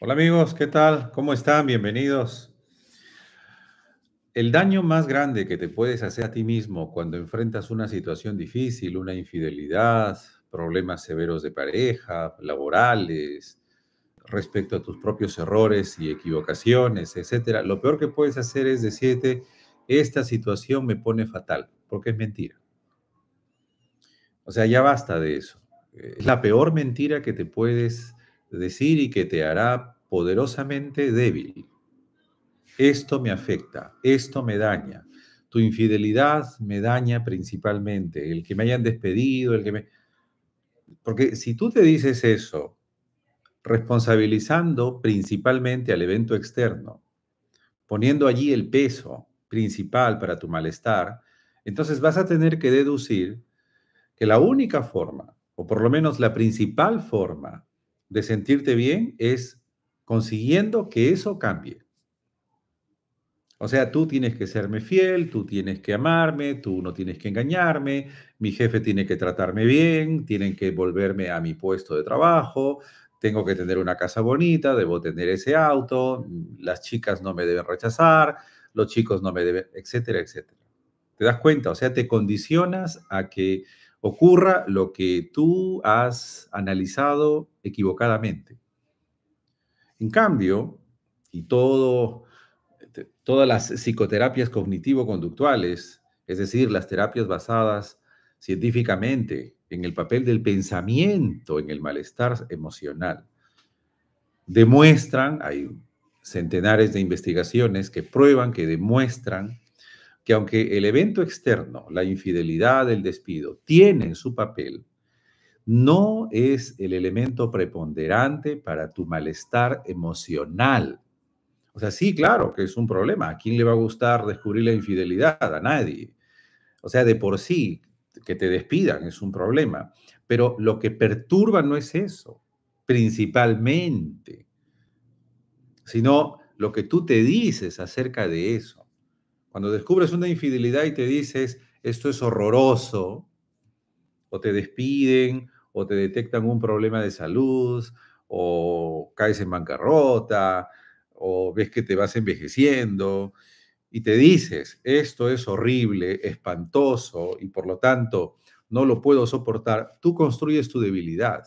Hola amigos, ¿qué tal? ¿Cómo están? Bienvenidos. El daño más grande que te puedes hacer a ti mismo cuando enfrentas una situación difícil, una infidelidad, problemas severos de pareja, laborales, respecto a tus propios errores y equivocaciones, etcétera, lo peor que puedes hacer es decirte, esta situación me pone fatal, porque es mentira. O sea, ya basta de eso. Es la peor mentira que te puedes decir y que te hará poderosamente débil. Esto me afecta, esto me daña. Tu infidelidad me daña principalmente. El que me hayan despedido, el que me... Porque si tú te dices eso, responsabilizando principalmente al evento externo, poniendo allí el peso principal para tu malestar, entonces vas a tener que deducir que la única forma, o por lo menos la principal forma, de sentirte bien es consiguiendo que eso cambie. O sea, tú tienes que serme fiel, tú tienes que amarme, tú no tienes que engañarme, mi jefe tiene que tratarme bien, tienen que volverme a mi puesto de trabajo, tengo que tener una casa bonita, debo tener ese auto, las chicas no me deben rechazar, los chicos no me deben, etcétera, etcétera. ¿Te das cuenta? O sea, te condicionas a que ocurra lo que tú has analizado equivocadamente. En cambio, y este, todas las psicoterapias cognitivo-conductuales, es decir, las terapias basadas científicamente en el papel del pensamiento en el malestar emocional, demuestran, hay centenares de investigaciones que prueban, que demuestran que aunque el evento externo, la infidelidad, el despido, tienen su papel, no es el elemento preponderante para tu malestar emocional. O sea, sí, claro que es un problema. ¿A quién le va a gustar descubrir la infidelidad? A nadie. O sea, de por sí, que te despidan es un problema. Pero lo que perturba no es eso, principalmente, sino lo que tú te dices acerca de eso. Cuando descubres una infidelidad y te dices, esto es horroroso, o te despiden, o te detectan un problema de salud, o caes en bancarrota, o ves que te vas envejeciendo, y te dices, esto es horrible, espantoso, y por lo tanto no lo puedo soportar, tú construyes tu debilidad.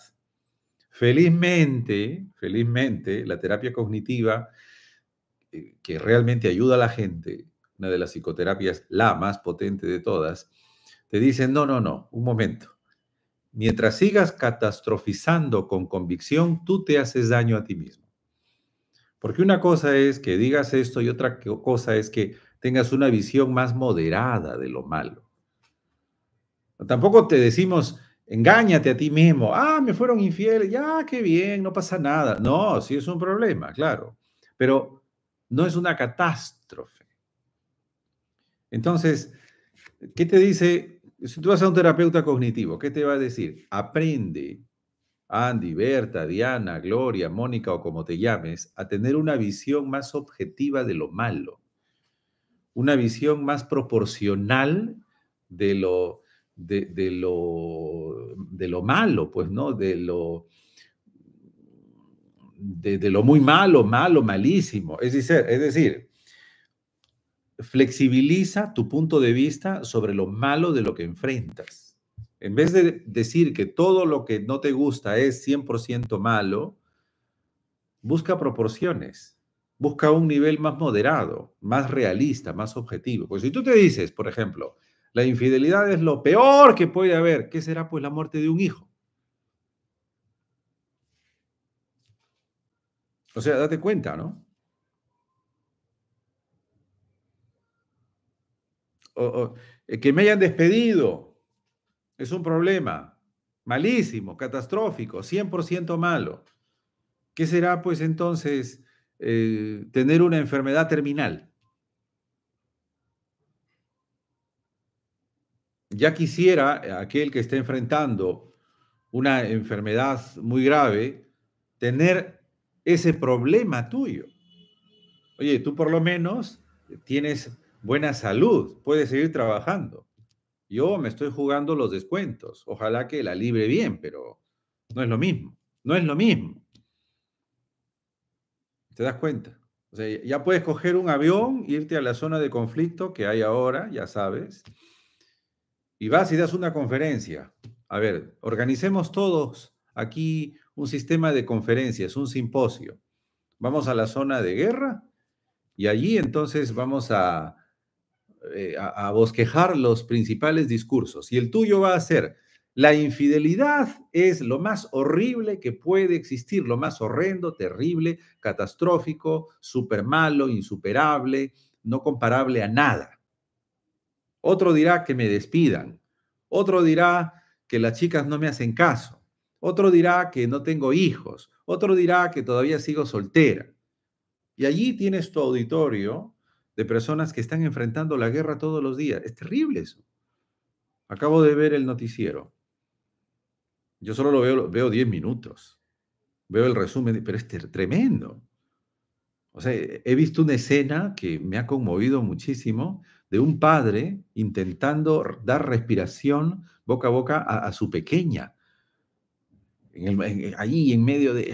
Felizmente, felizmente, la terapia cognitiva, eh, que realmente ayuda a la gente, una de las psicoterapias, la más potente de todas, te dicen, no, no, no, un momento. Mientras sigas catastrofizando con convicción, tú te haces daño a ti mismo. Porque una cosa es que digas esto y otra cosa es que tengas una visión más moderada de lo malo. Tampoco te decimos, engáñate a ti mismo, ah, me fueron infieles, ya, qué bien, no pasa nada. No, sí es un problema, claro, pero no es una catástrofe. Entonces, ¿qué te dice? Si tú vas a un terapeuta cognitivo, ¿qué te va a decir? Aprende, Andy, Berta, Diana, Gloria, Mónica o como te llames, a tener una visión más objetiva de lo malo, una visión más proporcional de lo, de, lo, malo, pues, ¿no? De lo, de, lo muy malo, malo, malísimo. Es decir, es decir, flexibiliza tu punto de vista sobre lo malo de lo que enfrentas. En vez de decir que todo lo que no te gusta es 100% malo, busca proporciones, busca un nivel más moderado, más realista, más objetivo. Porque si tú te dices, por ejemplo, la infidelidad es lo peor que puede haber, ¿qué será pues la muerte de un hijo? O sea, date cuenta, ¿no? Eh, que me hayan despedido. Es un problema. Malísimo, catastrófico, 100% malo. ¿Qué será pues entonces eh, tener una enfermedad terminal? Ya quisiera eh, aquel que está enfrentando una enfermedad muy grave tener ese problema tuyo. Oye, tú por lo menos tienes buena salud, puede seguir trabajando. Yo me estoy jugando los descuentos. Ojalá que la libre bien, pero no es lo mismo. No es lo mismo. ¿Te das cuenta? O sea, ya puedes coger un avión, irte a la zona de conflicto que hay ahora, ya sabes, y vas y das una conferencia. A ver, organicemos todos aquí un sistema de conferencias, un simposio. Vamos a la zona de guerra y allí entonces vamos a, eh, a, bosquejar los principales discursos. Y el tuyo va a ser, la infidelidad es lo más horrible que puede existir, lo más horrendo, terrible, catastrófico, súper malo, insuperable, no comparable a nada. Otro dirá que me despidan. Otro dirá que las chicas no me hacen caso. Otro dirá que no tengo hijos. Otro dirá que todavía sigo soltera. Y allí tienes tu auditorio de personas que están enfrentando la guerra todos los días. Es terrible eso. Acabo de ver el noticiero. Yo solo lo veo, veo 10 minutos. Veo el resumen, pero es tremendo. O sea, he visto una escena que me ha conmovido muchísimo de un padre intentando dar respiración boca a boca a, su pequeña. En ahí en medio de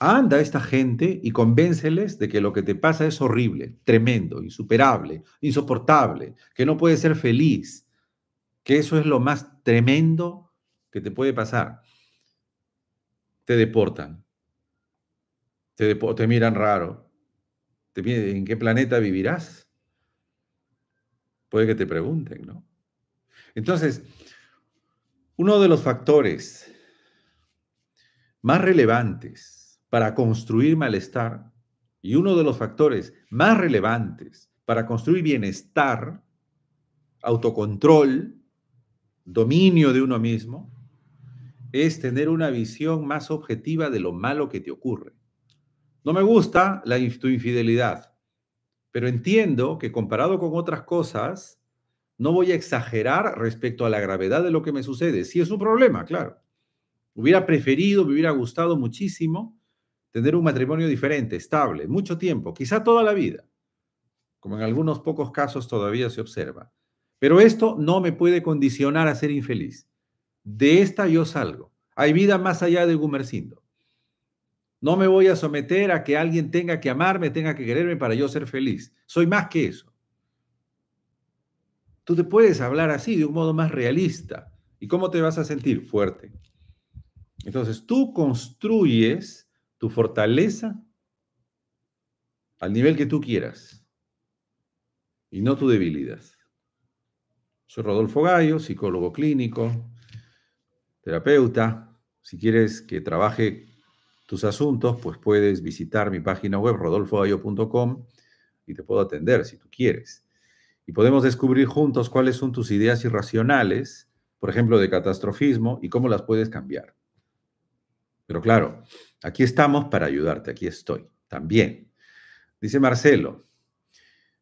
anda a esta gente y convénceles de que lo que te pasa es horrible, tremendo, insuperable, insoportable, que no puedes ser feliz, que eso es lo más tremendo que te puede pasar. Te deportan, te, te miran raro, te ¿en qué planeta vivirás? Puede que te pregunten, ¿no? Entonces, uno de los factores más relevantes para construir malestar y uno de los factores más relevantes para construir bienestar, autocontrol, dominio de uno mismo, es tener una visión más objetiva de lo malo que te ocurre. No me gusta la, tu infidelidad, pero entiendo que comparado con otras cosas, no voy a exagerar respecto a la gravedad de lo que me sucede. Si sí es un problema, claro. Hubiera preferido, me hubiera gustado muchísimo tener un matrimonio diferente, estable, mucho tiempo, quizá toda la vida, como en algunos pocos casos todavía se observa. Pero esto no me puede condicionar a ser infeliz. De esta yo salgo. Hay vida más allá de Gumercindo. No me voy a someter a que alguien tenga que amarme, tenga que quererme para yo ser feliz. Soy más que eso. Tú te puedes hablar así, de un modo más realista. ¿Y cómo te vas a sentir? Fuerte. Entonces tú construyes tu fortaleza al nivel que tú quieras y no tu debilidad. Soy Rodolfo Gallo, psicólogo clínico, terapeuta. Si quieres que trabaje tus asuntos, pues puedes visitar mi página web rodolfogallo.com y te puedo atender si tú quieres. Y podemos descubrir juntos cuáles son tus ideas irracionales, por ejemplo, de catastrofismo y cómo las puedes cambiar. Pero claro, aquí estamos para ayudarte, aquí estoy también. Dice Marcelo,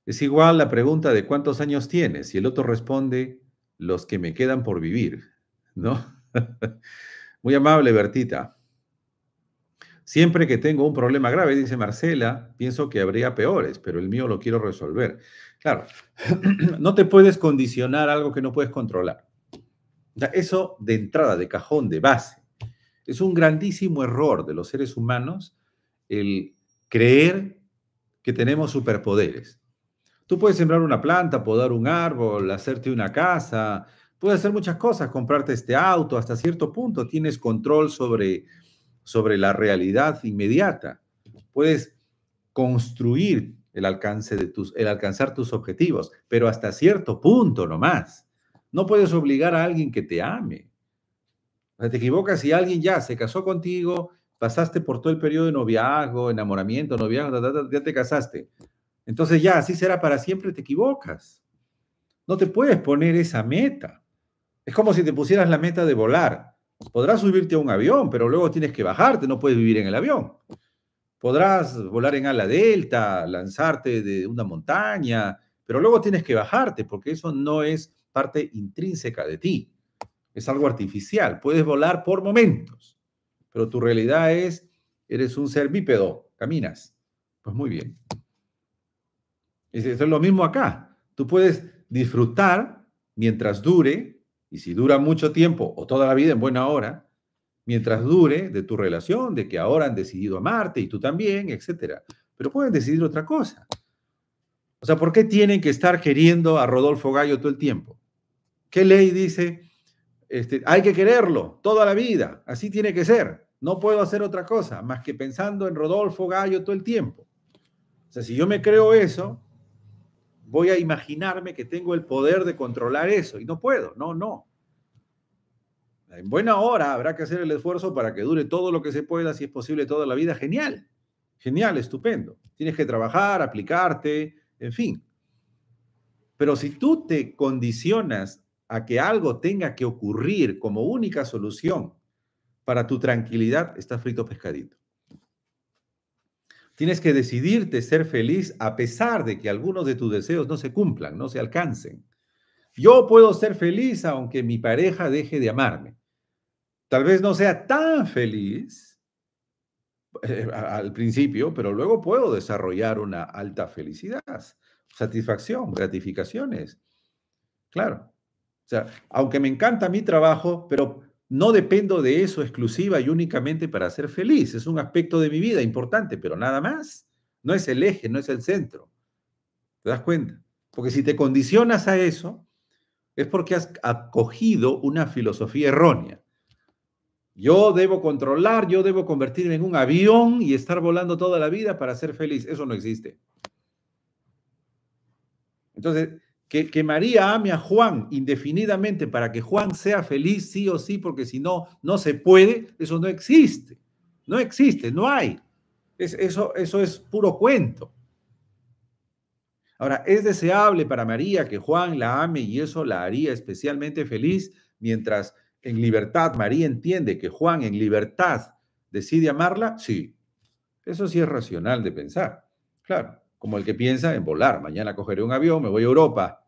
es igual la pregunta de cuántos años tienes y el otro responde, los que me quedan por vivir, ¿no? Muy amable, Bertita. Siempre que tengo un problema grave, dice Marcela, pienso que habría peores, pero el mío lo quiero resolver. Claro, no te puedes condicionar algo que no puedes controlar. Eso de entrada, de cajón, de base. Es un grandísimo error de los seres humanos el creer que tenemos superpoderes. Tú puedes sembrar una planta, podar un árbol, hacerte una casa, puedes hacer muchas cosas, comprarte este auto, hasta cierto punto tienes control sobre, sobre la realidad inmediata. Puedes construir el alcance de tus, el alcanzar tus objetivos, pero hasta cierto punto nomás. No puedes obligar a alguien que te ame te equivocas si alguien ya se casó contigo, pasaste por todo el periodo de noviazgo, enamoramiento, noviazgo, ya te casaste. Entonces ya, así será para siempre, te equivocas. No te puedes poner esa meta. Es como si te pusieras la meta de volar. Podrás subirte a un avión, pero luego tienes que bajarte, no puedes vivir en el avión. Podrás volar en ala delta, lanzarte de una montaña, pero luego tienes que bajarte porque eso no es parte intrínseca de ti es algo artificial. Puedes volar por momentos, pero tu realidad es, eres un ser bípedo, caminas. Pues muy bien. Eso es lo mismo acá. Tú puedes disfrutar mientras dure, y si dura mucho tiempo o toda la vida en buena hora, mientras dure de tu relación, de que ahora han decidido amarte y tú también, etc. Pero pueden decidir otra cosa. O sea, ¿por qué tienen que estar queriendo a Rodolfo Gallo todo el tiempo? ¿Qué ley dice este, hay que quererlo toda la vida, así tiene que ser. No puedo hacer otra cosa más que pensando en Rodolfo Gallo todo el tiempo. O sea, si yo me creo eso, voy a imaginarme que tengo el poder de controlar eso y no puedo, no, no. En buena hora habrá que hacer el esfuerzo para que dure todo lo que se pueda, si es posible, toda la vida. Genial, genial, estupendo. Tienes que trabajar, aplicarte, en fin. Pero si tú te condicionas a que algo tenga que ocurrir como única solución para tu tranquilidad, estás frito pescadito. Tienes que decidirte ser feliz a pesar de que algunos de tus deseos no se cumplan, no se alcancen. Yo puedo ser feliz aunque mi pareja deje de amarme. Tal vez no sea tan feliz eh, al principio, pero luego puedo desarrollar una alta felicidad, satisfacción, gratificaciones. Claro. O sea, aunque me encanta mi trabajo, pero no dependo de eso exclusiva y únicamente para ser feliz. Es un aspecto de mi vida importante, pero nada más. No es el eje, no es el centro. ¿Te das cuenta? Porque si te condicionas a eso, es porque has acogido una filosofía errónea. Yo debo controlar, yo debo convertirme en un avión y estar volando toda la vida para ser feliz. Eso no existe. Entonces, que, María ame a Juan indefinidamente para que Juan sea feliz sí o sí, porque si no, no se puede, eso no existe. No existe, no hay. eso, eso es puro cuento. Ahora, es deseable para María que Juan la ame y eso la haría especialmente feliz, mientras en libertad María entiende que Juan en libertad decide amarla, sí. Eso sí es racional de pensar, claro como el que piensa en volar. Mañana cogeré un avión, me voy a Europa.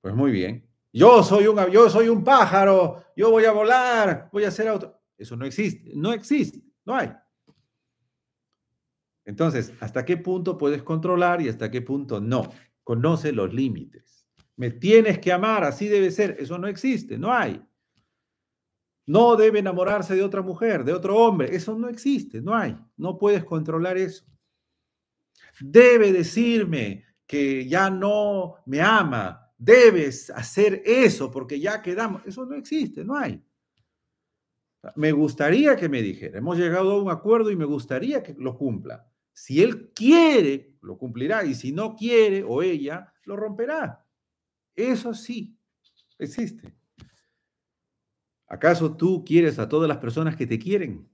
Pues muy bien. Yo soy un, soy un pájaro, yo voy a volar, voy a hacer auto. Eso no existe, no existe, no hay. Entonces, ¿hasta qué punto puedes controlar y hasta qué punto no? Conoce los límites. Me tienes que amar, así debe ser. Eso no existe, no hay. No debe enamorarse de otra mujer, de otro hombre. Eso no existe, no hay. No puedes controlar eso debe decirme que ya no me ama, debes hacer eso porque ya quedamos. Eso no existe, no hay. Me gustaría que me dijera, hemos llegado a un acuerdo y me gustaría que lo cumpla. Si él quiere, lo cumplirá y si no quiere o ella, lo romperá. Eso sí, existe. ¿Acaso tú quieres a todas las personas que te quieren?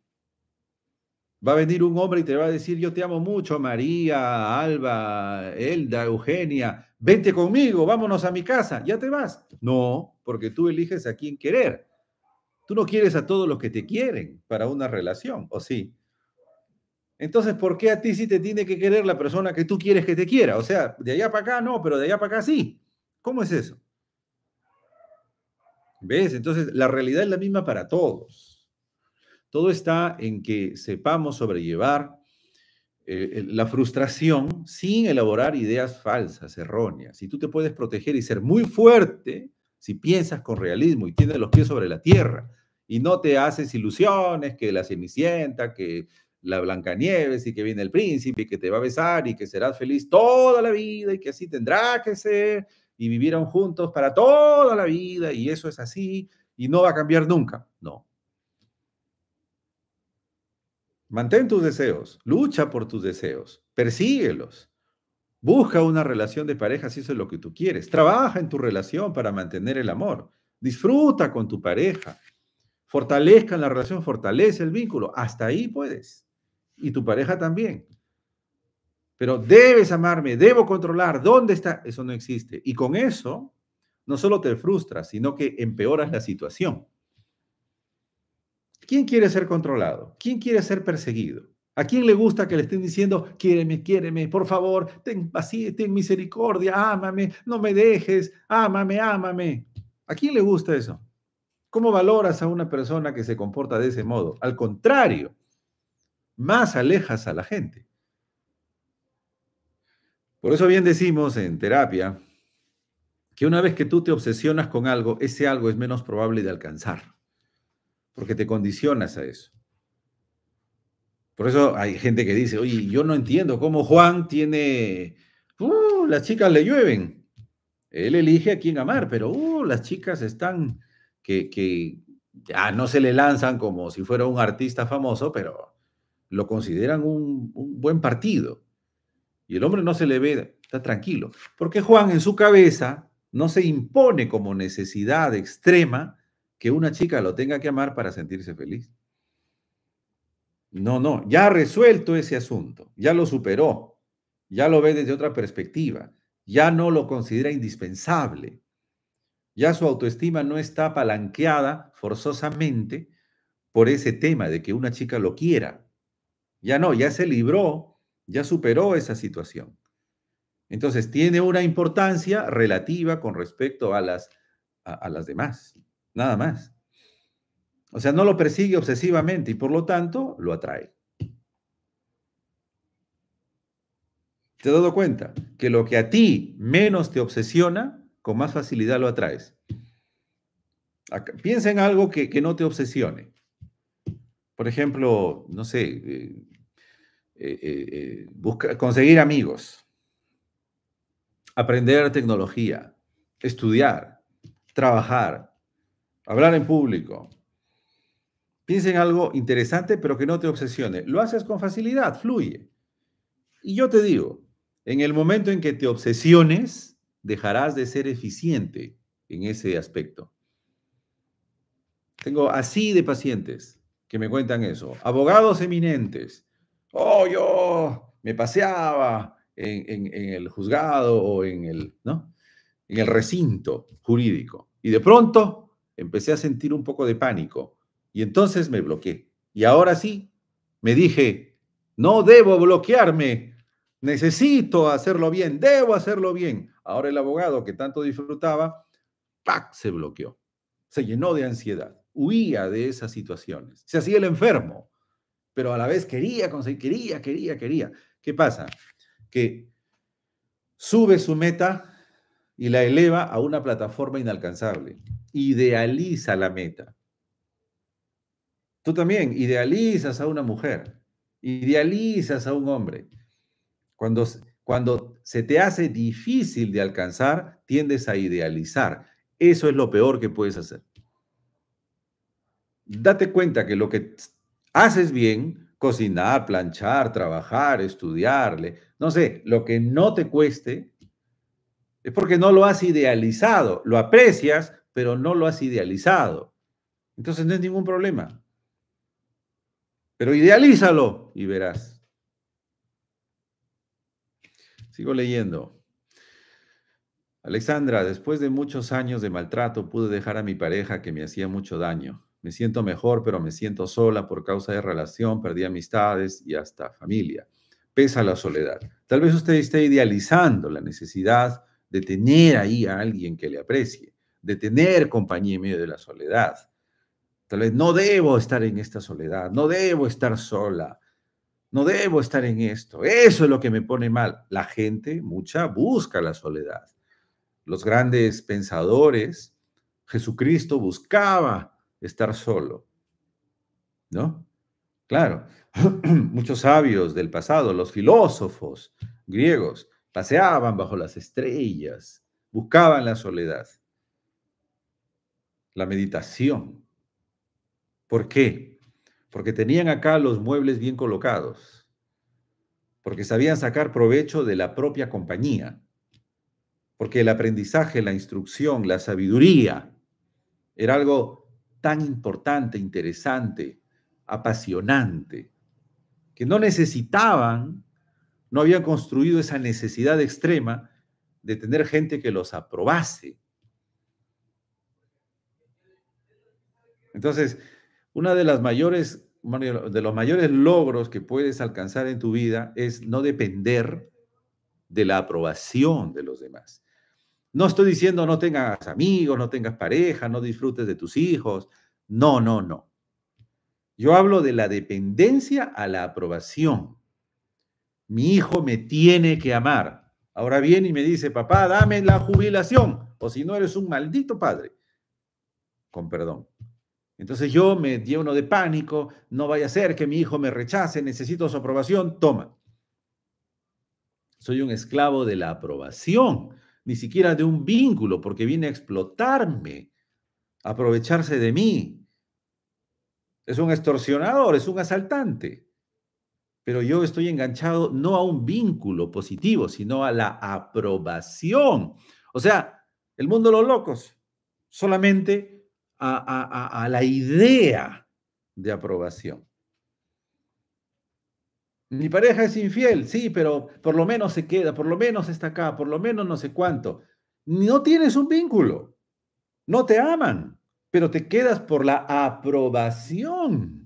Va a venir un hombre y te va a decir, yo te amo mucho, María, Alba, Elda, Eugenia, vente conmigo, vámonos a mi casa, ya te vas. No, porque tú eliges a quién querer. Tú no quieres a todos los que te quieren para una relación, ¿o sí? Entonces, ¿por qué a ti sí te tiene que querer la persona que tú quieres que te quiera? O sea, de allá para acá no, pero de allá para acá sí. ¿Cómo es eso? ¿Ves? Entonces, la realidad es la misma para todos. Todo está en que sepamos sobrellevar eh, la frustración sin elaborar ideas falsas, erróneas. Si tú te puedes proteger y ser muy fuerte, si piensas con realismo y tienes los pies sobre la tierra y no te haces ilusiones que la Cenicienta, que la Blancanieves y que viene el príncipe y que te va a besar y que serás feliz toda la vida y que así tendrá que ser y vivieron juntos para toda la vida y eso es así y no va a cambiar nunca. No, Mantén tus deseos, lucha por tus deseos, persíguelos. Busca una relación de pareja si eso es lo que tú quieres. Trabaja en tu relación para mantener el amor. Disfruta con tu pareja. fortalezca la relación, fortalece el vínculo. Hasta ahí puedes. Y tu pareja también. Pero debes amarme, debo controlar. ¿Dónde está? Eso no existe. Y con eso no solo te frustras, sino que empeoras la situación. ¿Quién quiere ser controlado? ¿Quién quiere ser perseguido? ¿A quién le gusta que le estén diciendo, quiéreme, quiéreme, por favor, ten, ten misericordia, ámame, no me dejes, ámame, ámame? ¿A quién le gusta eso? ¿Cómo valoras a una persona que se comporta de ese modo? Al contrario, más alejas a la gente. Por eso bien decimos en terapia que una vez que tú te obsesionas con algo, ese algo es menos probable de alcanzar porque te condicionas a eso. Por eso hay gente que dice, oye, yo no entiendo cómo Juan tiene, uh, las chicas le llueven. Él elige a quién amar, pero uh, las chicas están que, que no se le lanzan como si fuera un artista famoso, pero lo consideran un, un buen partido. Y el hombre no se le ve, está tranquilo. Porque Juan en su cabeza no se impone como necesidad extrema que una chica lo tenga que amar para sentirse feliz. No, no, ya ha resuelto ese asunto, ya lo superó, ya lo ve desde otra perspectiva, ya no lo considera indispensable, ya su autoestima no está palanqueada forzosamente por ese tema de que una chica lo quiera. Ya no, ya se libró, ya superó esa situación. Entonces tiene una importancia relativa con respecto a las, a las demás. Nada más. O sea, no lo persigue obsesivamente y por lo tanto lo atrae. ¿Te has dado cuenta? Que lo que a ti menos te obsesiona, con más facilidad lo atraes. piensa en algo que, no te obsesione. Por ejemplo, no sé, eh, eh, eh, busca, conseguir amigos, aprender tecnología, estudiar, trabajar, hablar en público. Piensa en algo interesante, pero que no te obsesione. Lo haces con facilidad, fluye. Y yo te digo, en el momento en que te obsesiones, dejarás de ser eficiente en ese aspecto. Tengo así de pacientes que me cuentan eso. Abogados eminentes. Oh, yo me paseaba en, el juzgado o en el, en el recinto jurídico. Y de pronto empecé a sentir un poco de pánico y entonces me bloqueé. Y ahora sí, me dije, no debo bloquearme, necesito hacerlo bien, debo hacerlo bien. Ahora el abogado que tanto disfrutaba, se bloqueó, se llenó de ansiedad, huía de esas situaciones, se hacía el enfermo, pero a la vez quería conseguir, quería, quería, quería. ¿Qué pasa? Que sube su meta, y la eleva a una plataforma inalcanzable. Idealiza la meta. Tú también idealizas a una mujer, idealizas a un hombre. Cuando, cuando se te hace difícil de alcanzar, tiendes a idealizar. Eso es lo peor que puedes hacer. Date cuenta que lo que haces bien, cocinar, planchar, trabajar, estudiarle, no sé, lo que no te cueste, es porque no lo has idealizado. Lo aprecias, pero no lo has idealizado. Entonces no es ningún problema. Pero idealízalo y verás. Sigo leyendo. Alexandra, después de muchos años de maltrato pude dejar a mi pareja que me hacía mucho daño. Me siento mejor, pero me siento sola por causa de relación, perdí amistades y hasta familia. Pesa la soledad. Tal vez usted esté idealizando la necesidad de tener ahí a alguien que le aprecie, de tener compañía en medio de la soledad. Tal vez no debo estar en esta soledad, no debo estar sola, no debo estar en esto. Eso es lo que me pone mal. La gente, mucha, busca la soledad. Los grandes pensadores, Jesucristo buscaba estar solo, ¿no? Claro, muchos sabios del pasado, los filósofos griegos, paseaban bajo las estrellas, buscaban la soledad, la meditación. ¿Por qué? Porque tenían acá los muebles bien colocados, porque sabían sacar provecho de la propia compañía, porque el aprendizaje, la instrucción, la sabiduría era algo tan importante, interesante, apasionante, que no necesitaban no había construido esa necesidad extrema de tener gente que los aprobase. Entonces, una de las mayores de los mayores logros que puedes alcanzar en tu vida es no depender de la aprobación de los demás. No estoy diciendo no tengas amigos, no tengas pareja, no disfrutes de tus hijos. No, no, no. Yo hablo de la dependencia a la aprobación mi hijo me tiene que amar. Ahora viene y me dice, papá, dame la jubilación, o si no eres un maldito padre. Con perdón. Entonces yo me lleno de pánico, no vaya a ser que mi hijo me rechace, necesito su aprobación, toma. Soy un esclavo de la aprobación, ni siquiera de un vínculo, porque viene a explotarme, a aprovecharse de mí. Es un extorsionador, es un asaltante pero yo estoy enganchado no a un vínculo positivo, sino a la aprobación. O sea, el mundo de los locos, solamente a, a la idea de aprobación. Mi pareja es infiel, sí, pero por lo menos se queda, por lo menos está acá, por lo menos no sé cuánto. No tienes un vínculo, no te aman, pero te quedas por la aprobación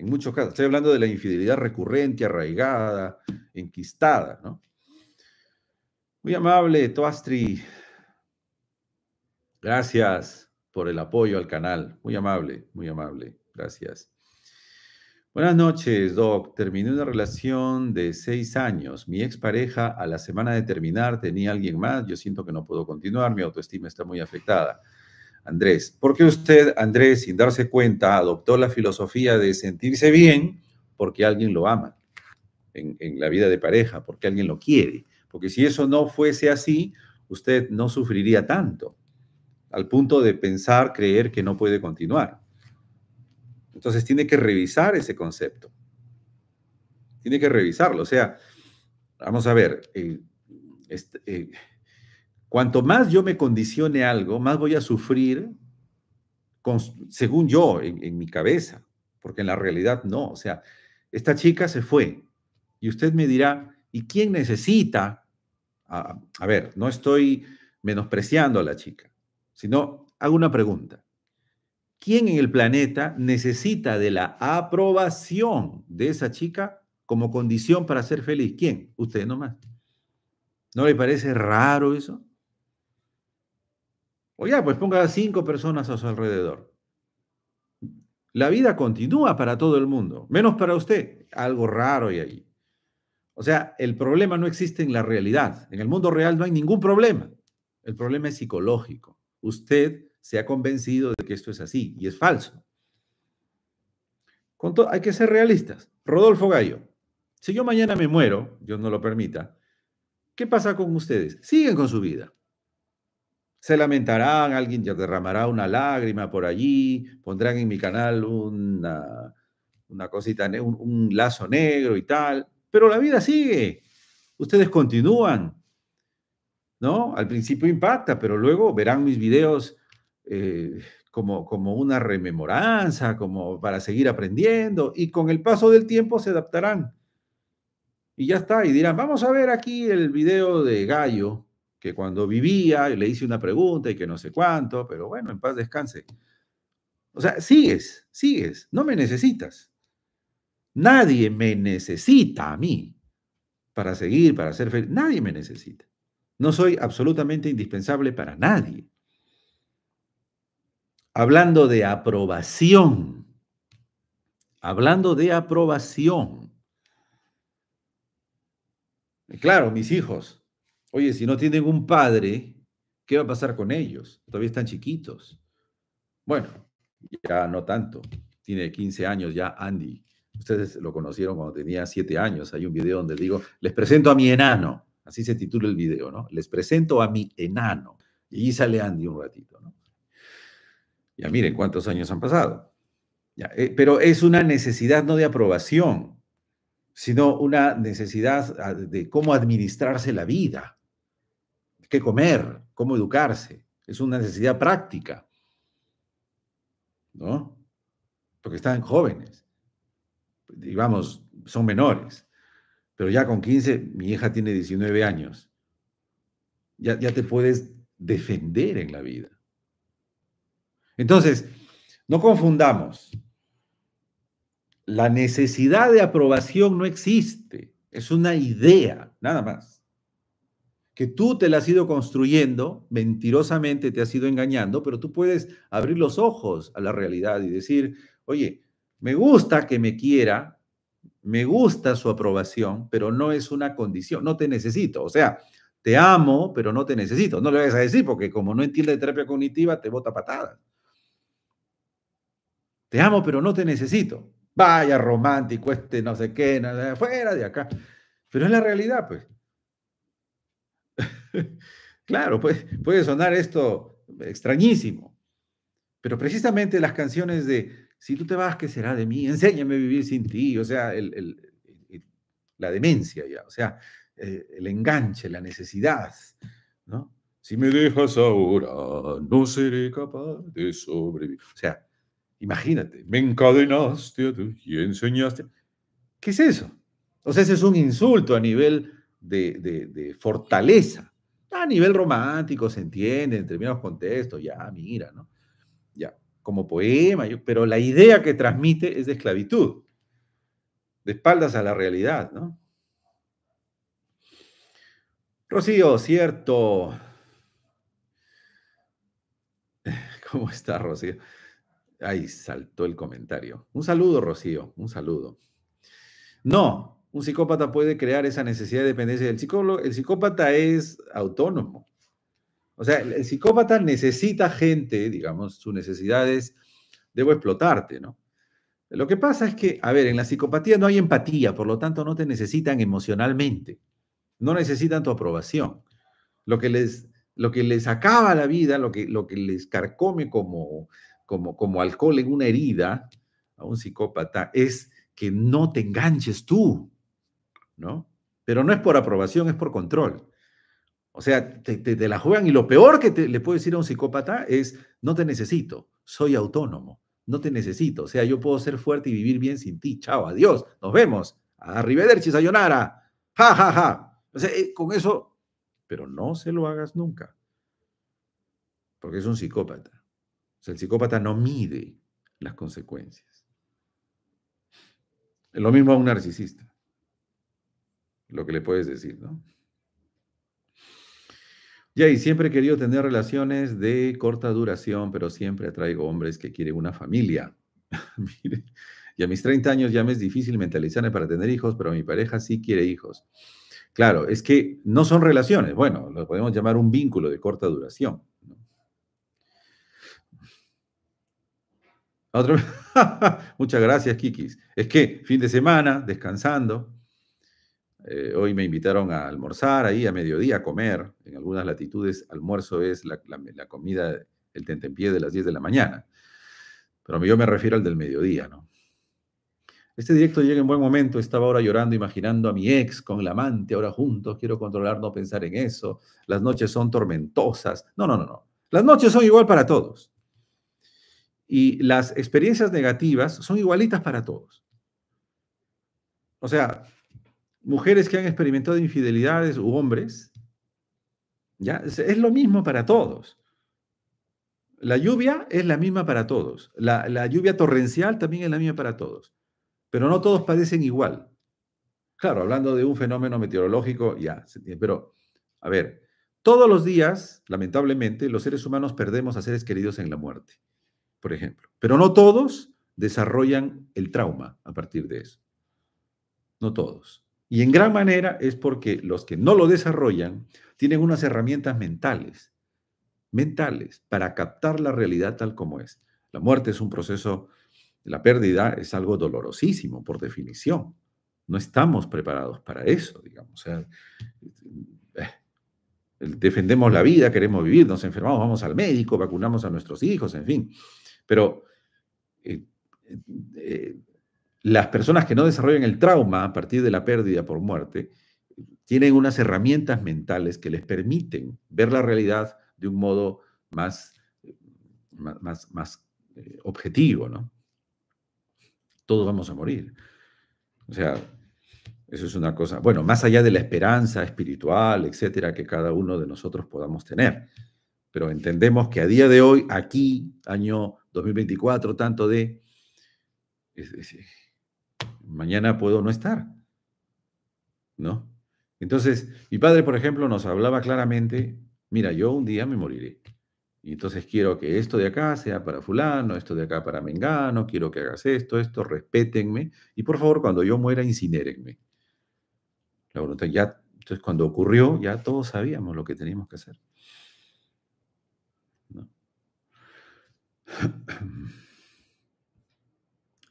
en muchos casos, estoy hablando de la infidelidad recurrente, arraigada, enquistada, ¿no? Muy amable, Toastri. Gracias por el apoyo al canal. Muy amable, muy amable. Gracias. Buenas noches, Doc. Terminé una relación de seis años. Mi expareja, a la semana de terminar, tenía alguien más. Yo siento que no puedo continuar. Mi autoestima está muy afectada. Andrés, ¿por qué usted, Andrés, sin darse cuenta, adoptó la filosofía de sentirse bien porque alguien lo ama en, la vida de pareja, porque alguien lo quiere? Porque si eso no fuese así, usted no sufriría tanto, al punto de pensar, creer que no puede continuar. Entonces tiene que revisar ese concepto. Tiene que revisarlo. O sea, vamos a ver, eh, este, eh, Cuanto más yo me condicione algo, más voy a sufrir, según yo, en, mi cabeza, porque en la realidad no. O sea, esta chica se fue y usted me dirá, ¿y quién necesita? A, a, ver, no estoy menospreciando a la chica, sino hago una pregunta. ¿Quién en el planeta necesita de la aprobación de esa chica como condición para ser feliz? ¿Quién? Usted nomás. ¿No le parece raro eso? O ya, pues ponga cinco personas a su alrededor. La vida continúa para todo el mundo, menos para usted. Algo raro hay ahí. O sea, el problema no existe en la realidad. En el mundo real no hay ningún problema. El problema es psicológico. Usted se ha convencido de que esto es así y es falso. hay que ser realistas. Rodolfo Gallo, si yo mañana me muero, Dios no lo permita, ¿qué pasa con ustedes? Siguen con su vida. Se lamentarán, alguien derramará una lágrima por allí, pondrán en mi canal una, una cosita, un, lazo negro y tal, pero la vida sigue. Ustedes continúan, ¿no? Al principio impacta, pero luego verán mis videos eh, como, como una rememoranza, como para seguir aprendiendo, y con el paso del tiempo se adaptarán. Y ya está, y dirán, vamos a ver aquí el video de Gallo, que cuando vivía le hice una pregunta y que no sé cuánto, pero bueno, en paz descanse. O sea, sigues, sigues, no me necesitas. Nadie me necesita a mí para seguir, para ser feliz. Nadie me necesita. No soy absolutamente indispensable para nadie. Hablando de aprobación, hablando de aprobación. Claro, mis hijos, Oye, si no tienen un padre, ¿qué va a pasar con ellos? Todavía están chiquitos. Bueno, ya no tanto. Tiene 15 años ya Andy. Ustedes lo conocieron cuando tenía 7 años. Hay un video donde digo, les presento a mi enano. Así se titula el video, ¿no? Les presento a mi enano. Y ahí sale Andy un ratito, ¿no? Ya miren cuántos años han pasado. Eh, pero es una necesidad no de aprobación, sino una necesidad ah, de cómo administrarse la vida qué comer, cómo educarse. Es una necesidad práctica. ¿No? Porque están jóvenes. Digamos, son menores. Pero ya con 15, mi hija tiene 19 años. Ya, ya te puedes defender en la vida. Entonces, no confundamos. La necesidad de aprobación no existe. Es una idea, nada más que tú te la has ido construyendo, mentirosamente te has ido engañando, pero tú puedes abrir los ojos a la realidad y decir, oye, me gusta que me quiera, me gusta su aprobación, pero no es una condición, no te necesito. O sea, te amo, pero no te necesito. No le vayas a decir porque como no entiende terapia cognitiva, te bota patadas. Te amo, pero no te necesito. Vaya romántico este, no sé qué, nada, fuera de acá. Pero es la realidad, pues. claro, puede, puede sonar esto extrañísimo, pero precisamente las canciones de Si tú te vas, ¿qué será de mí? Enséñame a vivir sin ti, o sea, la demencia ya, o sea, eh, el enganche, la necesidad, ¿no? Si me dejas ahora, no seré capaz de sobrevivir. O sea, imagínate, me encadenaste a ti y enseñaste. ¿Qué es eso? O sea, ese es un insulto a nivel de fortaleza a nivel romántico se entiende, en determinados contextos, ya, mira, ¿no? Ya, como poema, pero la idea que transmite es de esclavitud, de espaldas a la realidad, ¿no? Rocío, cierto. ¿Cómo está, Rocío? Ahí saltó el comentario. Un saludo, Rocío, un saludo. No, un psicópata puede crear esa necesidad de dependencia del psicólogo. El psicópata es autónomo. O sea, el psicópata necesita gente, digamos, sus necesidades, debo explotarte, ¿no? Lo que pasa es que, a ver, en la psicopatía no hay empatía, por lo tanto no te necesitan emocionalmente, no necesitan tu aprobación. Lo que les, lo que les acaba la vida, lo que, lo que les carcome como, como, como alcohol en una herida a un psicópata es que no te enganches tú, ¿no? Pero no es por aprobación, es por control. O sea, te, la juegan y lo peor que te, le puedo decir a un psicópata es, no te necesito, soy autónomo, no te necesito. O sea, yo puedo ser fuerte y vivir bien sin ti. Chao, adiós, nos vemos. Arrivederci, sayonara. Ja, ja, ja. O sea, eh, con eso, pero no se lo hagas nunca. Porque es un psicópata. O sea, el psicópata no mide las consecuencias. Lo mismo a un narcisista lo que le puedes decir, ¿no? Ya, y siempre he querido tener relaciones de corta duración, pero siempre atraigo hombres que quieren una familia. y a mis 30 años ya me es difícil mentalizarme para tener hijos, pero mi pareja sí quiere hijos. Claro, es que no son relaciones, bueno, lo podemos llamar un vínculo de corta duración. Muchas gracias, Kikis. Es que fin de semana, descansando, eh, hoy me invitaron a almorzar ahí a mediodía, a comer. En algunas latitudes, almuerzo es la, comida, el tentempié de las 10 de la mañana. Pero yo me refiero al del mediodía, ¿no? Este directo llega en buen momento. Estaba ahora llorando, imaginando a mi ex con el amante, ahora juntos. Quiero controlar, no pensar en eso. Las noches son tormentosas. No, no, no, no. Las noches son igual para todos. Y las experiencias negativas son igualitas para todos. O sea, mujeres que han experimentado infidelidades u hombres, ¿ya? Es lo mismo para todos. La lluvia es la misma para todos. La, la lluvia torrencial también es la misma para todos. Pero no todos padecen igual. Claro, hablando de un fenómeno meteorológico, ya, pero, a ver, todos los días, lamentablemente, los seres humanos perdemos a seres queridos en la muerte, por ejemplo. Pero no todos desarrollan el trauma a partir de eso. No todos. Y en gran manera es porque los que no lo desarrollan tienen unas herramientas mentales, mentales, para captar la realidad tal como es. La muerte es un proceso, la pérdida es algo dolorosísimo por definición. No estamos preparados para eso, digamos. Eh, defendemos la vida, queremos vivir, nos enfermamos, vamos al médico, vacunamos a nuestros hijos, en fin. Pero eh, eh, las personas que no desarrollan el trauma a partir de la pérdida por muerte tienen unas herramientas mentales que les permiten ver la realidad de un modo más, más, eh, objetivo, ¿no? Todos vamos a morir. O sea, eso es una cosa, bueno, más allá de la esperanza espiritual, etcétera, que cada uno de nosotros podamos tener. Pero entendemos que a día de hoy, aquí, año 2024, tanto de mañana puedo no estar, ¿no? Entonces, mi padre, por ejemplo, nos hablaba claramente, mira, yo un día me moriré. Y entonces quiero que esto de acá sea para fulano, esto de acá para mengano, quiero que hagas esto, esto, respétenme. Y por favor, cuando yo muera, incinérenme. La voluntad ya, entonces cuando ocurrió, ya todos sabíamos lo que teníamos que hacer.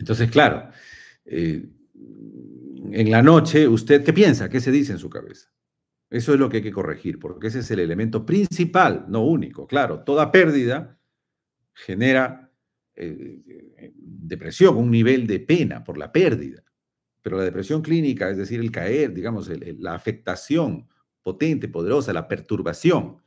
Entonces, claro, eh, en la noche, ¿usted qué piensa? ¿Qué se dice en su cabeza? Eso es lo que hay que corregir, porque ese es el elemento principal, no único. Claro, toda pérdida genera eh, eh, depresión, un nivel de pena por la pérdida. Pero la depresión clínica, es decir, el caer, digamos, la afectación potente, poderosa, la perturbación,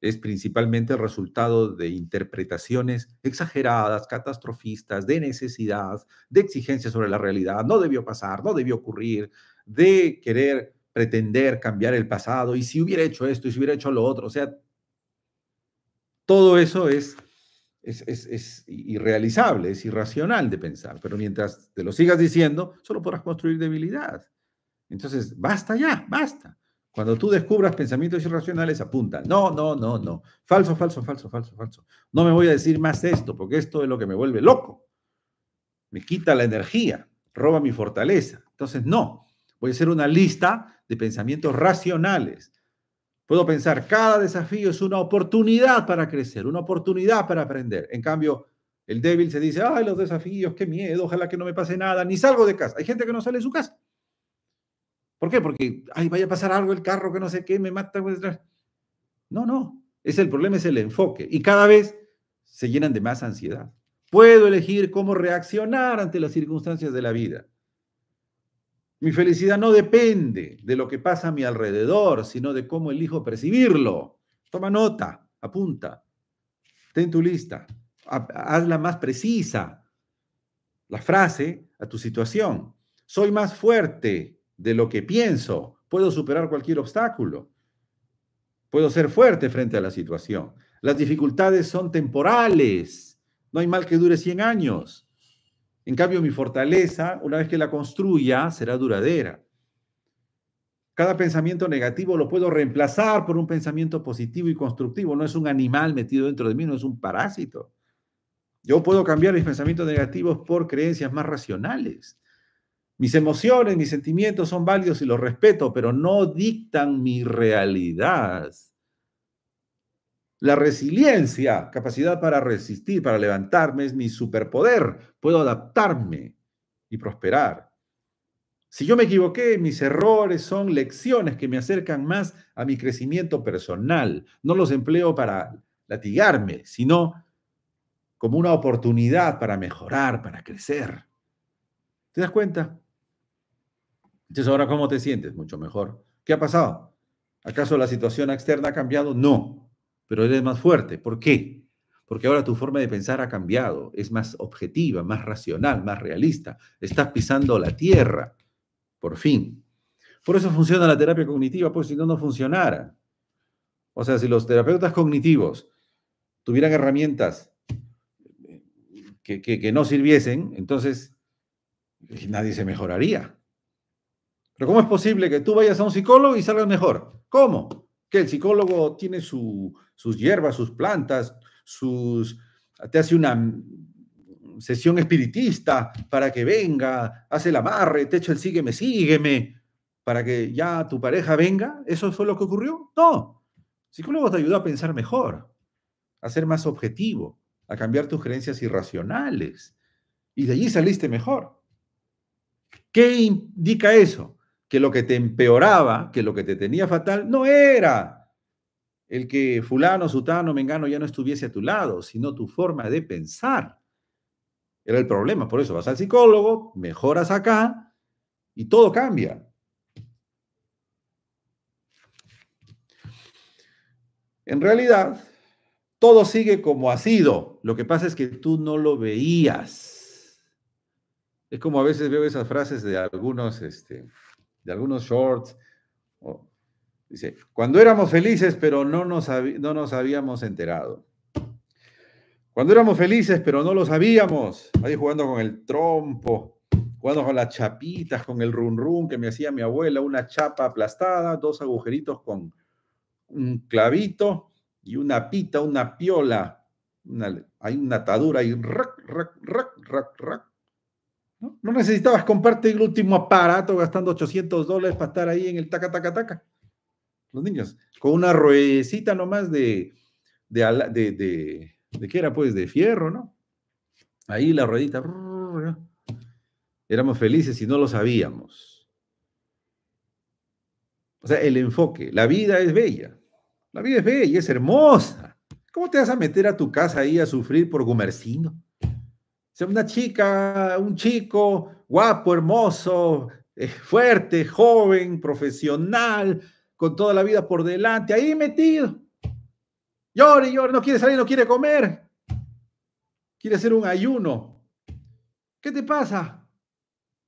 es principalmente el resultado de interpretaciones exageradas, catastrofistas, de necesidad, de exigencias sobre la realidad, no debió pasar, no debió ocurrir, de querer pretender cambiar el pasado y si hubiera hecho esto y si hubiera hecho lo otro, o sea, todo eso es, es, es irrealizable, es irracional de pensar, pero mientras te lo sigas diciendo, solo podrás construir debilidad. Entonces, basta ya, basta. Cuando tú descubras pensamientos irracionales, apunta. No, no, no, no. Falso, falso, falso, falso, falso. No me voy a decir más esto, porque esto es lo que me vuelve loco. Me quita la energía, roba mi fortaleza. Entonces, no. Voy a hacer una lista de pensamientos racionales. Puedo pensar, cada desafío es una oportunidad para crecer, una oportunidad para aprender. En cambio, el débil se dice, ay, los desafíos, qué miedo, ojalá que no me pase nada, ni salgo de casa. Hay gente que no sale de su casa. ¿Por qué? Porque, ay, vaya a pasar algo el carro que no sé qué, me mata. No, no. Es el problema, es el enfoque. Y cada vez se llenan de más ansiedad. Puedo elegir cómo reaccionar ante las circunstancias de la vida. Mi felicidad no depende de lo que pasa a mi alrededor, sino de cómo elijo percibirlo. Toma nota, apunta, ten tu lista, hazla más precisa. La frase a tu situación. Soy más fuerte de lo que pienso. Puedo superar cualquier obstáculo. Puedo ser fuerte frente a la situación. Las dificultades son temporales. No hay mal que dure 100 años. En cambio, mi fortaleza, una vez que la construya, será duradera. Cada pensamiento negativo lo puedo reemplazar por un pensamiento positivo y constructivo. No es un animal metido dentro de mí, no es un parásito. Yo puedo cambiar mis pensamientos negativos por creencias más racionales. Mis emociones, mis sentimientos son válidos y los respeto, pero no dictan mi realidad. La resiliencia, capacidad para resistir, para levantarme, es mi superpoder. Puedo adaptarme y prosperar. Si yo me equivoqué, mis errores son lecciones que me acercan más a mi crecimiento personal. No los empleo para latigarme, sino como una oportunidad para mejorar, para crecer. ¿Te das cuenta? Entonces, ahora, ¿cómo te sientes? Mucho mejor. ¿Qué ha pasado? ¿Acaso la situación externa ha cambiado? No, pero eres más fuerte. ¿Por qué? Porque ahora tu forma de pensar ha cambiado, es más objetiva, más racional, más realista. Estás pisando la tierra, por fin. Por eso funciona la terapia cognitiva, pues si no, no funcionara. O sea, si los terapeutas cognitivos tuvieran herramientas eh, que, que no sirviesen, entonces nadie se mejoraría. Pero ¿cómo es posible que tú vayas a un psicólogo y salgas mejor? ¿Cómo? Que el psicólogo tiene sus hierbas, sus plantas, te hace una sesión espiritista para que venga, hace el amarre, te echa el sígueme, sígueme, para que ya tu pareja venga. ¿Eso fue lo que ocurrió? No. El psicólogo te ayudó a pensar mejor, a ser más objetivo, a cambiar tus creencias irracionales. Y de allí saliste mejor. ¿Qué indica eso? que lo que te empeoraba, que lo que te tenía fatal, no era el que fulano, sutano, mengano ya no estuviese a tu lado, sino tu forma de pensar. Era el problema, por eso vas al psicólogo, mejoras acá y todo cambia. En realidad, todo sigue como ha sido. Lo que pasa es que tú no lo veías. Es como a veces veo esas frases de algunos este, de algunos shorts. dice, cuando éramos felices, pero no nos, no nos habíamos enterado. Cuando éramos felices, pero no lo sabíamos. Ahí jugando con el trompo, jugando con las chapitas, con el run run que me hacía mi abuela, una chapa aplastada, dos agujeritos con un clavito y una pita, una piola. hay una atadura y rac, rac, rac, rac, rac, no, necesitabas comprarte el último aparato gastando 800 dólares para estar ahí en el taca, taca, taca. Los niños, con una ruedecita nomás de, de, de, qué era, pues, de fierro, ¿no? Ahí la ruedita. Éramos felices y no lo sabíamos. O sea, el enfoque. La vida es bella. La vida es bella, es hermosa. ¿Cómo te vas a meter a tu casa ahí a sufrir por gomercino? sea, una chica, un chico guapo, hermoso, eh, fuerte, joven, profesional, con toda la vida por delante, ahí metido. Llora llore, no quiere salir, no quiere comer. Quiere hacer un ayuno. ¿Qué te pasa?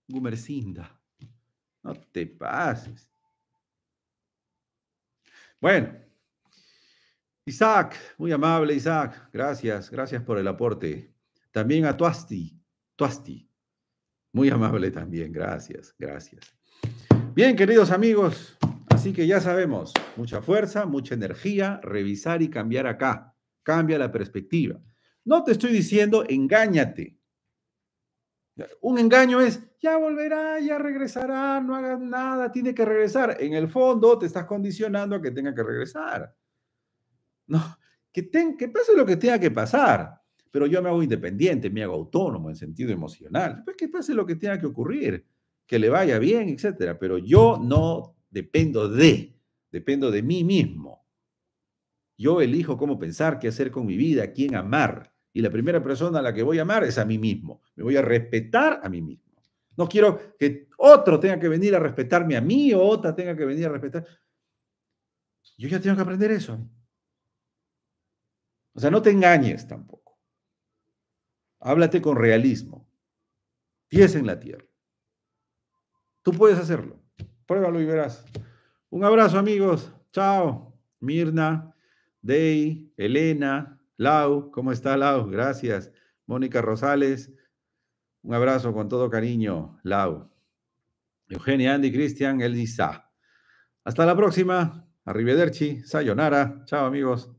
Gumercinda, no te pases. Bueno, Isaac, muy amable Isaac, gracias, gracias por el aporte. También a Tuasti, Tuasti. Muy amable también, gracias, gracias. Bien, queridos amigos, así que ya sabemos, mucha fuerza, mucha energía, revisar y cambiar acá. Cambia la perspectiva. No te estoy diciendo engáñate. Un engaño es, ya volverá, ya regresará, no hagas nada, tiene que regresar. En el fondo te estás condicionando a que tenga que regresar. No, que, que pase lo que tenga que pasar pero yo me hago independiente, me hago autónomo en sentido emocional. Pues que pase lo que tenga que ocurrir, que le vaya bien, etcétera. Pero yo no dependo de, dependo de mí mismo. Yo elijo cómo pensar, qué hacer con mi vida, quién amar. Y la primera persona a la que voy a amar es a mí mismo. Me voy a respetar a mí mismo. No quiero que otro tenga que venir a respetarme a mí o otra tenga que venir a respetar. Yo ya tengo que aprender eso. O sea, no te engañes tampoco. Háblate con realismo. Pies en la tierra. Tú puedes hacerlo. Pruébalo y verás. Un abrazo, amigos. Chao. Mirna, Dei, Elena, Lau. ¿Cómo está, Lau? Gracias. Mónica Rosales. Un abrazo con todo cariño, Lau. Eugenia, Andy, Cristian, Elisa. Hasta la próxima. Arrivederci. Sayonara. Chao, amigos.